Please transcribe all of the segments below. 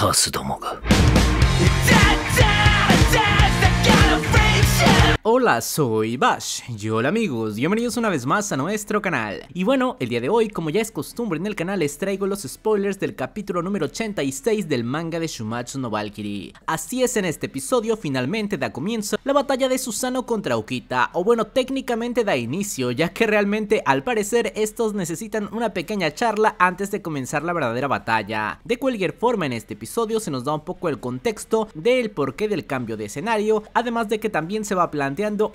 カースどもが。Hola, soy Bash y hola amigos, bienvenidos una vez más a nuestro canal. Y bueno, el día de hoy, como ya es costumbre en el canal, les traigo los spoilers del capítulo número 86 del manga de Shumatsu no Valkyrie. Así es, en este episodio finalmente da comienzo la batalla de Susano contra Okita, o bueno, técnicamente da inicio, ya que realmente al parecer estos necesitan una pequeña charla antes de comenzar la verdadera batalla. De cualquier forma, en este episodio se nos da un poco el contexto del porqué del cambio de escenario, además de que también se va a plantear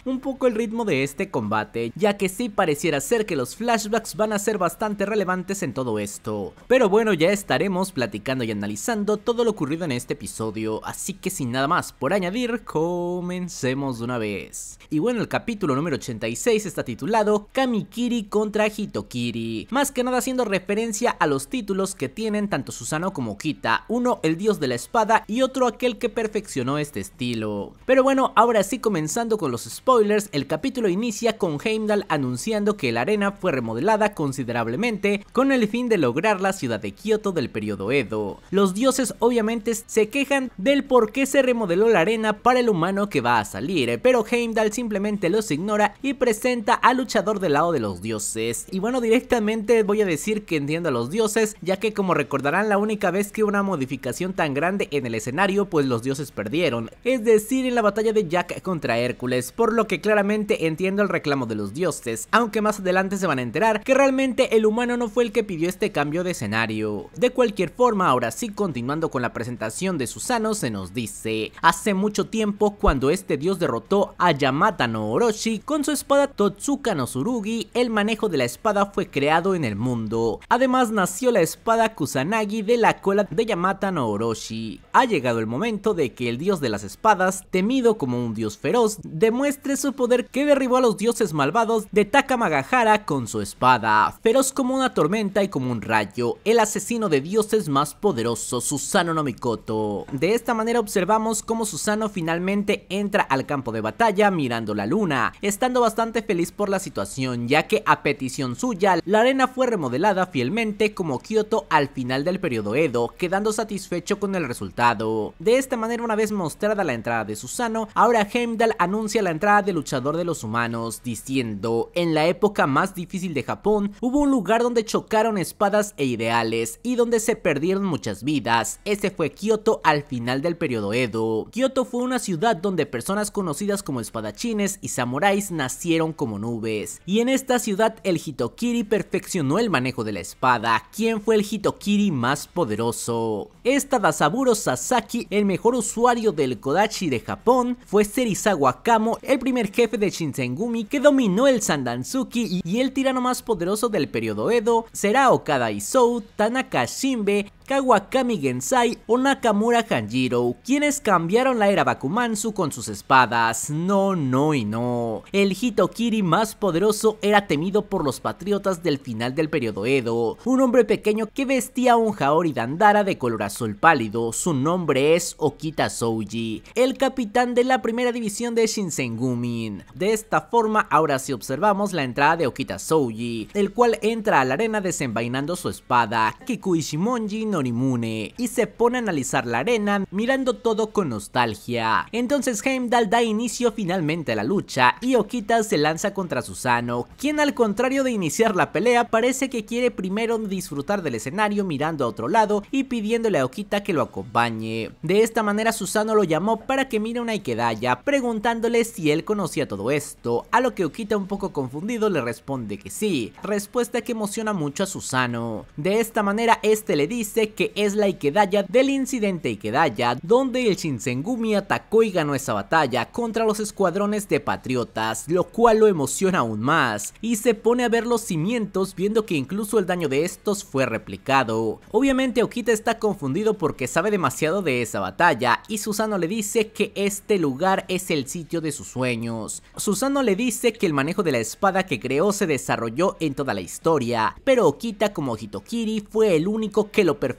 un poco el ritmo de este combate, ya que sí pareciera ser que los flashbacks van a ser bastante relevantes en todo esto. Pero bueno, ya estaremos platicando y analizando todo lo ocurrido en este episodio, así que sin nada más por añadir, comencemos de una vez. Y bueno, el capítulo número 86 está titulado Kamikiri contra Hitokiri, más que nada haciendo referencia a los títulos que tienen tanto Susano como Kita, uno el dios de la espada y otro aquel que perfeccionó este estilo. Pero bueno, ahora sí comenzando con los spoilers, el capítulo inicia con Heimdall anunciando que la arena fue remodelada considerablemente con el fin de lograr la ciudad de Kioto del periodo Edo. Los dioses obviamente se quejan del por qué se remodeló la arena para el humano que va a salir, pero Heimdall simplemente los ignora y presenta al luchador del lado de los dioses. Y bueno, directamente voy a decir que entiendo a los dioses, ya que como recordarán la única vez que una modificación tan grande en el escenario, pues los dioses perdieron, es decir, en la batalla de Jack contra Hércules por lo que claramente entiendo el reclamo de los dioses, aunque más adelante se van a enterar que realmente el humano no fue el que pidió este cambio de escenario. De cualquier forma, ahora sí, continuando con la presentación de Susano, se nos dice, hace mucho tiempo cuando este dios derrotó a Yamata no Orochi con su espada Totsuka no Tsurugi, el manejo de la espada fue creado en el mundo. Además nació la espada Kusanagi de la cola de Yamata no Orochi. Ha llegado el momento de que el dios de las espadas, temido como un dios feroz, demuestre su poder que derribó a los dioses malvados de Takamagahara con su espada. Feroz como una tormenta y como un rayo, el asesino de dioses más poderoso, Susano no Mikoto. De esta manera observamos cómo Susano finalmente entra al campo de batalla mirando la luna, estando bastante feliz por la situación ya que a petición suya la arena fue remodelada fielmente como Kyoto al final del periodo Edo, quedando satisfecho con el resultado. De esta manera una vez mostrada la entrada de Susano, ahora Heimdall anuncia a la entrada del luchador de los humanos, diciendo, en la época más difícil de Japón, hubo un lugar donde chocaron espadas e ideales y donde se perdieron muchas vidas. Ese fue Kyoto al final del periodo Edo. Kyoto fue una ciudad donde personas conocidas como espadachines y samuráis nacieron como nubes. Y en esta ciudad el Hitokiri perfeccionó el manejo de la espada, quién fue el Hitokiri más poderoso. Esta Saburo Sasaki, el mejor usuario del Kodachi de Japón, fue Serizawa Kamo el primer jefe de Shinsengumi que dominó el Sandansuki y el tirano más poderoso del periodo Edo, será Okada Isou, Tanaka Shinbe, Kawakami Gensai o Nakamura Hanjiro, quienes cambiaron la era Bakumansu con sus espadas. No, no y no. El Hitokiri más poderoso era temido por los patriotas del final del periodo Edo, un hombre pequeño que vestía un jaori dandara de color azul pálido, su nombre es Okita Souji, el capitán de la primera división de Shinsengumin. De esta forma ahora sí observamos la entrada de Okita Souji, el cual entra a la arena desenvainando su espada, shimonji no inmune y se pone a analizar la arena mirando todo con nostalgia. Entonces Heimdall da inicio finalmente a la lucha y Okita se lanza contra Susano, quien al contrario de iniciar la pelea parece que quiere primero disfrutar del escenario mirando a otro lado y pidiéndole a Okita que lo acompañe. De esta manera Susano lo llamó para que mire una Ikedaya preguntándole si él conocía todo esto, a lo que Okita un poco confundido le responde que sí, respuesta que emociona mucho a Susano. De esta manera este le dice que es la Ikedaya del incidente Ikedaya, donde el Shinsengumi atacó y ganó esa batalla contra los escuadrones de patriotas, lo cual lo emociona aún más, y se pone a ver los cimientos viendo que incluso el daño de estos fue replicado. Obviamente Okita está confundido porque sabe demasiado de esa batalla, y Susano le dice que este lugar es el sitio de sus sueños. Susano le dice que el manejo de la espada que creó se desarrolló en toda la historia, pero Okita como Hitokiri fue el único que lo perfeccionó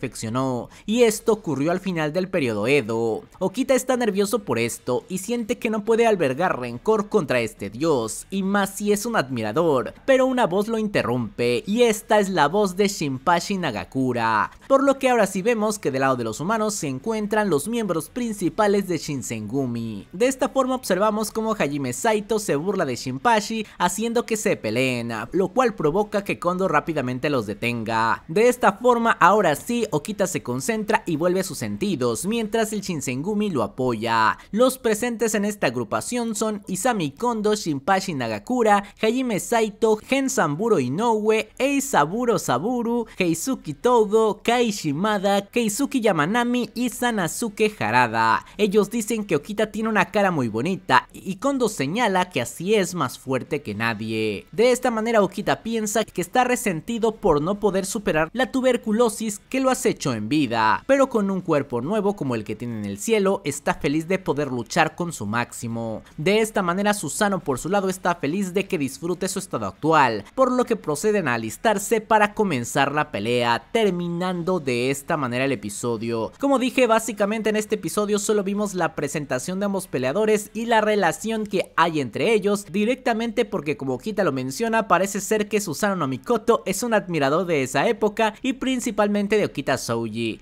y esto ocurrió al final del periodo Edo. Okita está nervioso por esto y siente que no puede albergar rencor contra este dios, y más si es un admirador, pero una voz lo interrumpe, y esta es la voz de Shinpachi Nagakura, por lo que ahora sí vemos que del lado de los humanos se encuentran los miembros principales de Shinsengumi. De esta forma observamos cómo Hajime Saito se burla de Shinpachi haciendo que se peleen, lo cual provoca que Kondo rápidamente los detenga. De esta forma ahora sí Okita se concentra y vuelve a sus sentidos, mientras el Shinsengumi lo apoya. Los presentes en esta agrupación son Isami Kondo, Shinpachi Nagakura, Hajime Saito, Gensamburo Inoue, Eisaburo Saburu, Heisuki Togo, Kai Shimada, Keisuki Yamanami y Sanazuke Harada. Ellos dicen que Okita tiene una cara muy bonita y Kondo señala que así es más fuerte que nadie. De esta manera Okita piensa que está resentido por no poder superar la tuberculosis que lo echó en vida, pero con un cuerpo nuevo como el que tiene en el cielo, está feliz de poder luchar con su máximo. De esta manera Susano por su lado está feliz de que disfrute su estado actual, por lo que proceden a alistarse para comenzar la pelea, terminando de esta manera el episodio. Como dije, básicamente en este episodio solo vimos la presentación de ambos peleadores y la relación que hay entre ellos, directamente porque como Kita lo menciona, parece ser que Susano no Mikoto es un admirador de esa época y principalmente de Okita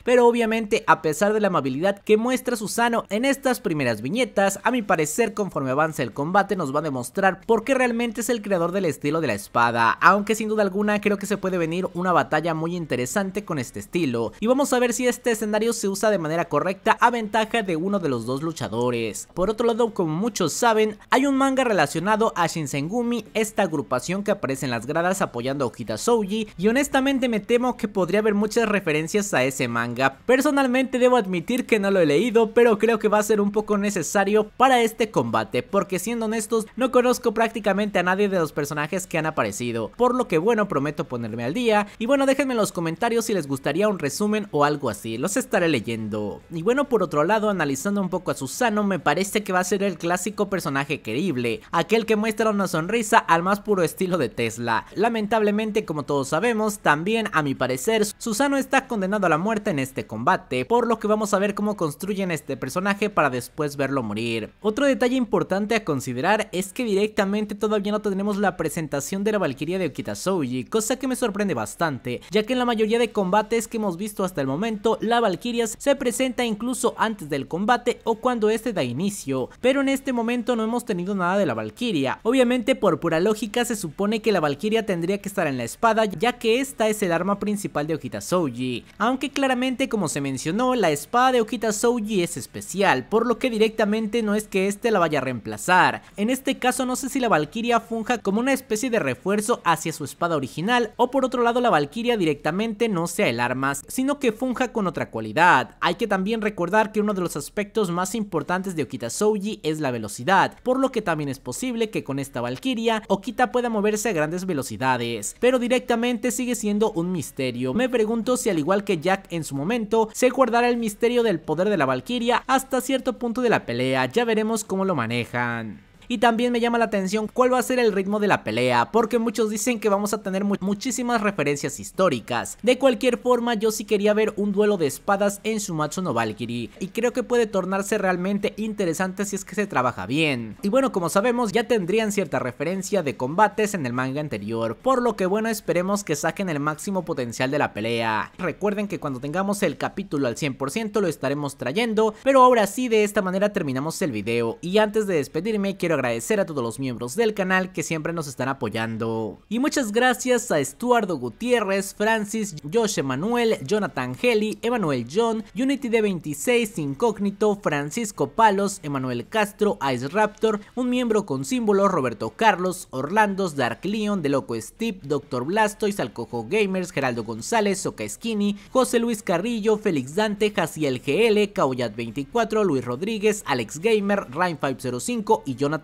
pero obviamente, a pesar de la amabilidad que muestra Susano en estas primeras viñetas, a mi parecer conforme avanza el combate nos va a demostrar por qué realmente es el creador del estilo de la espada, aunque sin duda alguna creo que se puede venir una batalla muy interesante con este estilo, y vamos a ver si este escenario se usa de manera correcta a ventaja de uno de los dos luchadores. Por otro lado, como muchos saben, hay un manga relacionado a Shinsengumi, esta agrupación que aparece en las gradas apoyando a Okita Souji, y honestamente me temo que podría haber muchas referencias a ese manga. Personalmente debo admitir que no lo he leído, pero creo que va a ser un poco necesario para este combate, porque siendo honestos, no conozco prácticamente a nadie de los personajes que han aparecido, por lo que bueno, prometo ponerme al día, y bueno, déjenme en los comentarios si les gustaría un resumen o algo así, los estaré leyendo. Y bueno, por otro lado, analizando un poco a Susano, me parece que va a ser el clásico personaje querible, aquel que muestra una sonrisa al más puro estilo de Tesla. Lamentablemente, como todos sabemos, también a mi parecer, Susano está con a la muerte en este combate, por lo que vamos a ver cómo construyen este personaje para después verlo morir. Otro detalle importante a considerar es que directamente todavía no tenemos la presentación de la Valquiria de Soji, cosa que me sorprende bastante, ya que en la mayoría de combates que hemos visto hasta el momento, la Valquiria se presenta incluso antes del combate o cuando este da inicio, pero en este momento no hemos tenido nada de la Valquiria. Obviamente por pura lógica se supone que la Valquiria tendría que estar en la espada ya que esta es el arma principal de Okita Soji aunque claramente como se mencionó la espada de Okita Souji es especial, por lo que directamente no es que este la vaya a reemplazar, en este caso no sé si la Valkyria funja como una especie de refuerzo hacia su espada original o por otro lado la Valkyria directamente no sea el armas, sino que funja con otra cualidad, hay que también recordar que uno de los aspectos más importantes de Okita Souji es la velocidad, por lo que también es posible que con esta Valkyria Okita pueda moverse a grandes velocidades, pero directamente sigue siendo un misterio, me pregunto si al igual que Jack en su momento, se guardará el misterio del poder de la Valkyria hasta cierto punto de la pelea, ya veremos cómo lo manejan. Y también me llama la atención cuál va a ser el ritmo de la pelea, porque muchos dicen que vamos a tener muchísimas referencias históricas. De cualquier forma, yo sí quería ver un duelo de espadas en Shumatsu no Valkyrie, y creo que puede tornarse realmente interesante si es que se trabaja bien. Y bueno, como sabemos, ya tendrían cierta referencia de combates en el manga anterior, por lo que bueno, esperemos que saquen el máximo potencial de la pelea. Recuerden que cuando tengamos el capítulo al 100% lo estaremos trayendo, pero ahora sí, de esta manera terminamos el video, y antes de despedirme, quiero agradecer a todos los miembros del canal que siempre nos están apoyando. Y muchas gracias a Estuardo Gutiérrez, Francis, Josh Emanuel, Jonathan Heli, Emanuel John, Unity de 26 Incógnito, Francisco Palos, Emanuel Castro, Ice Raptor, un miembro con símbolo, Roberto Carlos, Orlandos, Dark Leon, De Loco Steve, Doctor Blastoise, Alcojo Gamers, Geraldo González, Soca Skinny, José Luis Carrillo, Félix Dante, Jaciel GL, caboyat 24 Luis Rodríguez, Alex Gamer, Rain505 y Jonathan